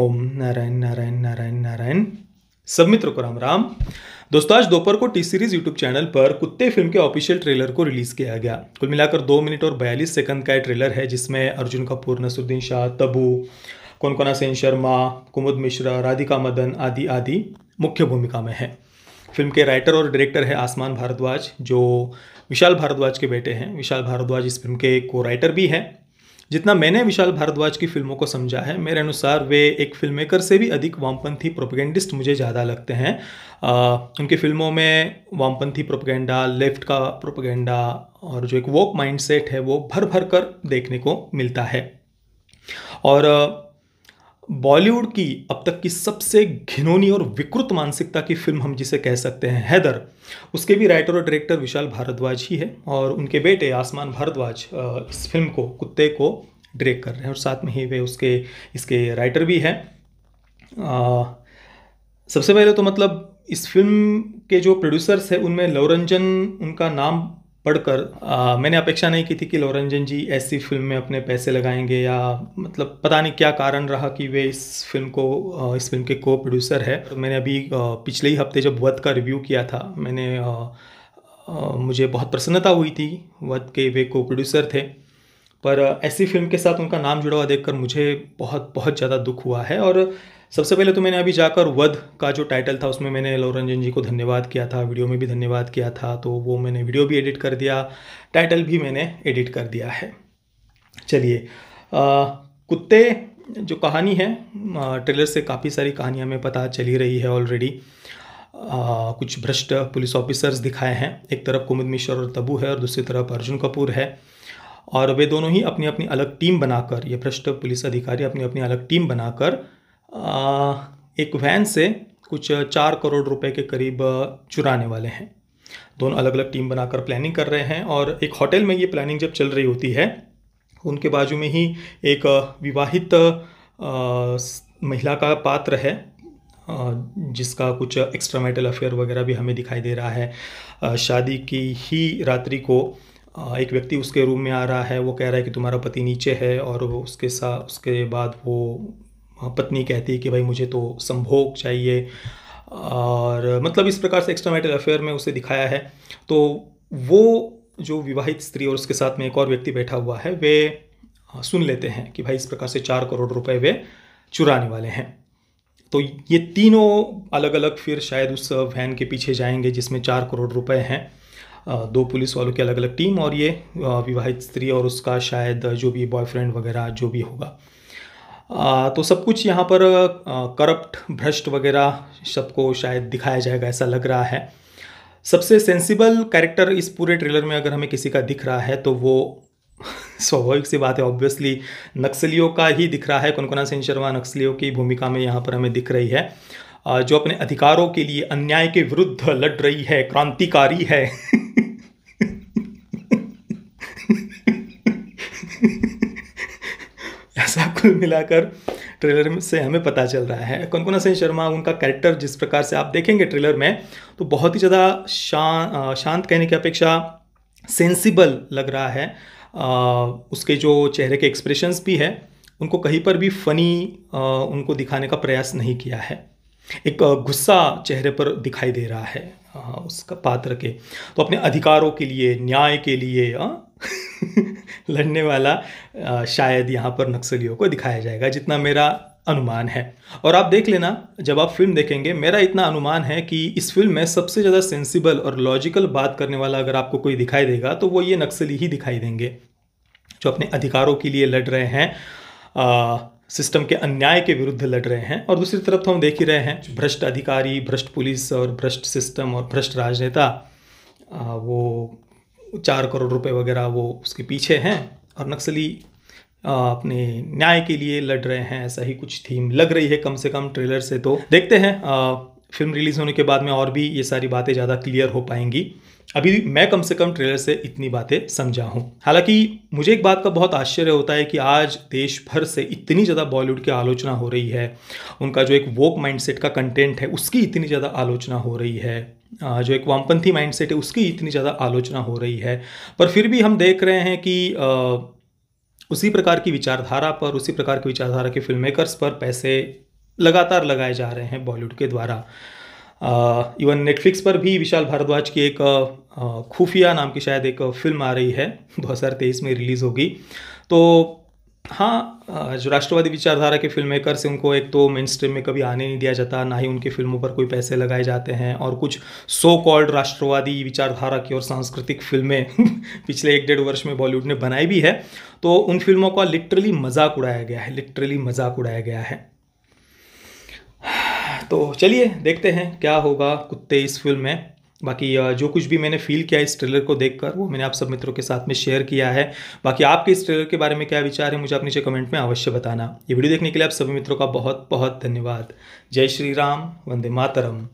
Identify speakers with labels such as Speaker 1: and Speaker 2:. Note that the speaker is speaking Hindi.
Speaker 1: ओम नारायण नारायण नारायण नारायण सब मित्रों को राम राम दोस्तों आज दोपहर को टी सीरीज यूट्यूब चैनल पर कुत्ते फिल्म के ऑफिशियल ट्रेलर को रिलीज किया गया कुल मिलाकर दो मिनट और बयालीस सेकंड का ट्रेलर है जिसमें अर्जुन कपूर नसरुद्दीन शाह तबू कोनकोना सेन शर्मा कुमुद मिश्रा राधिका मदन आदि आदि मुख्य भूमिका में है फिल्म के राइटर और डायरेक्टर है आसमान भारद्वाज जो विशाल भारद्वाज के बेटे हैं विशाल भारद्वाज इस फिल्म के को राइटर भी हैं जितना मैंने विशाल भारद्वाज की फिल्मों को समझा है मेरे अनुसार वे एक फिल्म मेकर से भी अधिक वामपंथी प्रोपगेंडिस्ट मुझे ज़्यादा लगते हैं आ, उनकी फिल्मों में वामपंथी प्रोपेगेंडा लेफ्ट का प्रोपगेंडा और जो एक वॉक माइंड है वो भर भर कर देखने को मिलता है और बॉलीवुड की अब तक की सबसे घिनौनी और विकृत मानसिकता की फिल्म हम जिसे कह सकते हैं हैदर उसके भी राइटर और डायरेक्टर विशाल भारद्वाज ही है और उनके बेटे आसमान भारद्वाज इस फिल्म को कुत्ते को डायरेक्ट कर रहे हैं और साथ में ही वे उसके इसके राइटर भी हैं सबसे पहले तो मतलब इस फिल्म के जो प्रोड्यूसर्स हैं उनमें लवरंजन उनका नाम पढ़कर मैंने अपेक्षा नहीं की थी कि लोरंजन जी ऐसी फिल्म में अपने पैसे लगाएंगे या मतलब पता नहीं क्या कारण रहा कि वे इस फिल्म को इस फिल्म के को प्रोड्यूसर है मैंने अभी पिछले ही हफ्ते जब वध का रिव्यू किया था मैंने आ, आ, मुझे बहुत प्रसन्नता हुई थी वध के वे को प्रोड्यूसर थे पर ऐसी फिल्म के साथ उनका नाम जुड़ा हुआ देखकर मुझे बहुत बहुत ज़्यादा दुख हुआ है और सबसे पहले तो मैंने अभी जाकर वध का जो टाइटल था उसमें मैंने रंजन जी को धन्यवाद किया था वीडियो में भी धन्यवाद किया था तो वो मैंने वीडियो भी एडिट कर दिया टाइटल भी मैंने एडिट कर दिया है चलिए कुत्ते जो कहानी है ट्रेलर से काफ़ी सारी कहानियाँ हमें पता चली रही है ऑलरेडी कुछ भ्रष्ट पुलिस ऑफिसर्स दिखाए हैं एक तरफ कुमुद मिश्र और तबू है और दूसरी तरफ अर्जुन कपूर है और वे दोनों ही अपनी अपनी अलग टीम बनाकर ये भ्रष्ट पुलिस अधिकारी अपनी अपनी अलग टीम बनाकर एक वैन से कुछ चार करोड़ रुपए के करीब चुराने वाले हैं दोनों अलग अलग टीम बनाकर प्लानिंग कर रहे हैं और एक होटल में ये प्लानिंग जब चल रही होती है उनके बाजू में ही एक विवाहित महिला का पात्र है जिसका कुछ एक्स्ट्रा मेटल अफेयर वगैरह भी हमें दिखाई दे रहा है शादी की ही रात्रि को एक व्यक्ति उसके रूम में आ रहा है वो कह रहा है कि तुम्हारा पति नीचे है और उसके साथ उसके बाद वो पत्नी कहती है कि भाई मुझे तो संभोग चाहिए और मतलब इस प्रकार से एक्स्ट्रा मैरिटल अफेयर में उसे दिखाया है तो वो जो विवाहित स्त्री और उसके साथ में एक और व्यक्ति बैठा हुआ है वे सुन लेते हैं कि भाई इस प्रकार से चार करोड़ रुपए वे चुराने वाले हैं तो ये तीनों अलग अलग फिर शायद उस वैन के पीछे जाएंगे जिसमें चार करोड़ रुपए हैं दो पुलिस वालों की अलग अलग टीम और ये विवाहित स्त्री और उसका शायद जो भी बॉयफ्रेंड वगैरह जो भी होगा तो सब कुछ यहाँ पर करप्ट भ्रष्ट वगैरह सबको शायद दिखाया जाएगा ऐसा लग रहा है सबसे सेंसिबल कैरेक्टर इस पूरे ट्रेलर में अगर हमें किसी का दिख रहा है तो वो स्वाभाविक सी बात है ऑब्वियसली नक्सलियों का ही दिख रहा है कनकना सिंह शर्मा नक्सलियों की भूमिका में यहाँ पर हमें दिख रही है जो अपने अधिकारों के लिए अन्याय के विरुद्ध लड़ रही है क्रांतिकारी है कुल मिलाकर ट्रेलर से हमें पता चल रहा है कंकुना सेन शर्मा उनका कैरेक्टर जिस प्रकार से आप देखेंगे ट्रेलर में तो बहुत ही ज़्यादा शां शांत कहने की अपेक्षा सेंसिबल लग रहा है आ, उसके जो चेहरे के एक्सप्रेशंस भी है उनको कहीं पर भी फ़नी उनको दिखाने का प्रयास नहीं किया है एक गुस्सा चेहरे पर दिखाई दे रहा है आ, उसका पात्र के तो अपने अधिकारों के लिए न्याय के लिए लड़ने वाला शायद यहाँ पर नक्सलियों को दिखाया जाएगा जितना मेरा अनुमान है और आप देख लेना जब आप फिल्म देखेंगे मेरा इतना अनुमान है कि इस फिल्म में सबसे ज़्यादा सेंसिबल और लॉजिकल बात करने वाला अगर आपको कोई दिखाई देगा तो वो ये नक्सली ही दिखाई देंगे जो अपने अधिकारों के लिए लड़ रहे हैं आ, सिस्टम के अन्याय के विरुद्ध लड़ रहे हैं और दूसरी तरफ तो हम देख ही रहे हैं भ्रष्ट अधिकारी भ्रष्ट पुलिस और भ्रष्ट सिस्टम और भ्रष्ट राजनेता वो चार करोड़ रुपए वगैरह वो उसके पीछे हैं और नक्सली अपने न्याय के लिए लड़ रहे हैं ऐसा ही कुछ थीम लग रही है कम से कम ट्रेलर से तो देखते हैं फिल्म रिलीज़ होने के बाद में और भी ये सारी बातें ज़्यादा क्लियर हो पाएंगी अभी मैं कम से कम ट्रेलर से इतनी बातें समझा हूँ हालांकि मुझे एक बात का बहुत आश्चर्य होता है कि आज देश भर से इतनी ज़्यादा बॉलीवुड की आलोचना हो रही है उनका जो एक वोक माइंडसेट का कंटेंट है उसकी इतनी ज़्यादा आलोचना हो रही है जो एक वामपंथी माइंडसेट है उसकी इतनी ज़्यादा आलोचना हो रही है पर फिर भी हम देख रहे हैं कि उसी प्रकार की विचारधारा पर उसी प्रकार की विचारधारा के फिल्म मेकर्स पर पैसे लगातार लगाए जा रहे हैं बॉलीवुड के द्वारा इवन नेटफ्लिक्स पर भी विशाल भारद्वाज की एक खुफिया नाम की शायद एक फिल्म आ रही है 2023 में रिलीज़ होगी तो हाँ जो राष्ट्रवादी विचारधारा के फिल्म मेकर से उनको एक तो मेन स्ट्रीम में कभी आने नहीं दिया जाता ना ही उनकी फिल्मों पर कोई पैसे लगाए जाते हैं और कुछ सो कॉल्ड राष्ट्रवादी विचारधारा की और सांस्कृतिक फिल्में पिछले एक डेढ़ वर्ष में बॉलीवुड ने बनाई भी है तो उन फिल्मों का लिटरली मजाक उड़ाया गया है लिटरली मजाक उड़ाया गया है तो चलिए देखते हैं क्या होगा कुत्ते इस फिल्म में बाकी जो कुछ भी मैंने फील किया इस ट्रेलर को देखकर वो मैंने आप सब मित्रों के साथ में शेयर किया है बाकी आपके इस ट्रेलर के बारे में क्या विचार है मुझे आप नीचे कमेंट में अवश्य बताना ये वीडियो देखने के लिए आप सभी मित्रों का बहुत बहुत धन्यवाद जय श्री राम वंदे मातरम